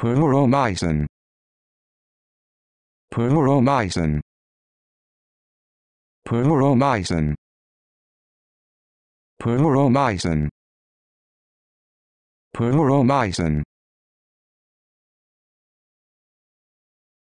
Puromycin. Puromycin. Puromycin. Puromycin. Puromycin.